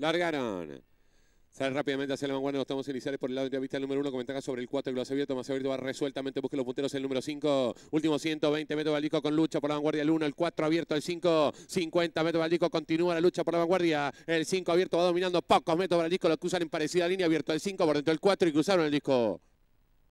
Largaron. Sale rápidamente hacia la vanguardia nos estamos iniciales por el lado de la vista el número 1 con sobre el 4 y lo ha abierto, más abierto va resueltamente, Busque los punteros el número 5, último 120 metros Valdico con lucha por la vanguardia, el 1, el 4 abierto, el 5, 50 metros Valdico, continúa la lucha por la vanguardia, el 5 abierto va dominando pocos metros Valdico, lo cruzan en parecida línea, abierto el 5, por dentro el 4 y cruzaron el disco.